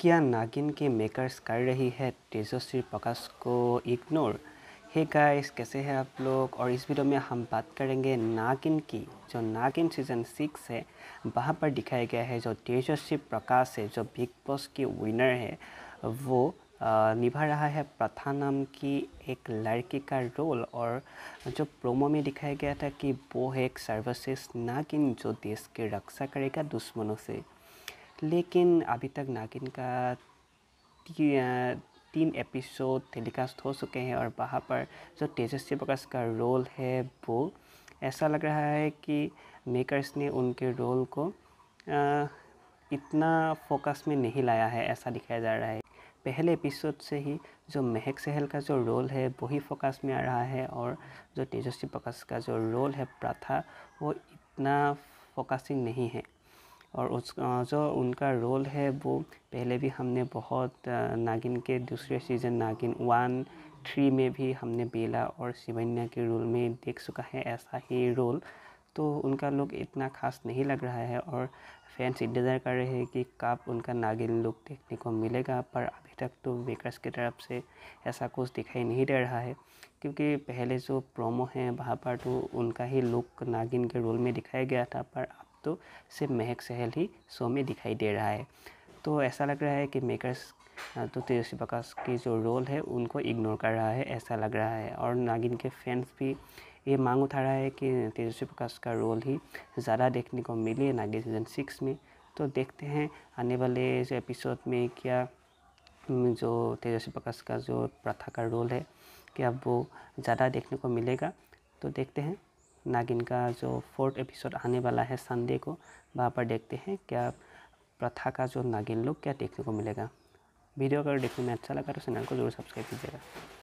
क्या नागिन के मेकर्स कर रही है तेजस्वी प्रकाश को इग्नोर हे गाइस कैसे हैं आप लोग और इस वीडियो में हम बात करेंगे नागिन की जो नागिन सीज़न सिक्स है वहाँ पर दिखाया गया है जो तेजस्वी प्रकाश है जो बिग बॉस की विनर है वो निभा रहा है प्रथा नाम की एक लड़की का रोल और जो प्रोमो में दिखाया गया था कि वो है एक सर्वश्रेष्ठ नागिन जो देश की रक्षा करेगा दुश्मनों से लेकिन अभी तक नागिन का ती, तीन एपिसोड टेलीकास्ट हो चुके हैं और वहाँ पर जो तेजस्वी प्रकाश का रोल है वो ऐसा लग रहा है कि मेकर्स ने उनके रोल को आ, इतना फोकस में नहीं लाया है ऐसा दिखाया जा रहा है पहले एपिसोड से ही जो महक सहल का जो रोल है वही फोकस में आ रहा है और जो तेजस्वी प्रकाश का जो रोल है प्राथा वो इतना फोकसिंग नहीं है और उस जो उनका रोल है वो पहले भी हमने बहुत नागिन के दूसरे सीज़न नागिन वन थ्री में भी हमने बेला और सिवन्या के रोल में देख चुका है ऐसा ही रोल तो उनका लुक इतना खास नहीं लग रहा है और फैंस इंतज़ार कर रहे हैं कि कब उनका नागिन लुक देखने को मिलेगा पर अभी तक तो मेकर्स की तरफ से ऐसा कुछ दिखाई नहीं दे रहा है क्योंकि पहले जो प्रोमो हैं वहाँ पर तो उनका ही लुक नागिन के रोल में दिखाया गया था पर अब तो सिर्फ महक सहल ही शो में दिखाई दे रहा है तो ऐसा लग रहा है कि मेकर्स तो तेजस्वी प्रकाश की जो रोल है उनको इग्नोर कर रहा है ऐसा लग रहा है और नागिन के फैंस भी ये मांग उठा रहा है कि तेजस्वी प्रकाश का रोल ही ज़्यादा देखने को मिले नागिन सीजन सिक्स में तो देखते हैं आने वाले जो एपिसोड में क्या जो तेजस्वी प्रकाश का जो प्रथा का रोल है क्या वो ज़्यादा देखने को मिलेगा तो देखते हैं नागिन का जो फोर्थ एपिसोड आने वाला है संडे को वहाँ पर देखते हैं क्या प्रथा का जो नागिन लोग क्या देखने को मिलेगा वीडियो अगर देखने में अच्छा लगा तो चैनल को जरूर सब्सक्राइब कीजिएगा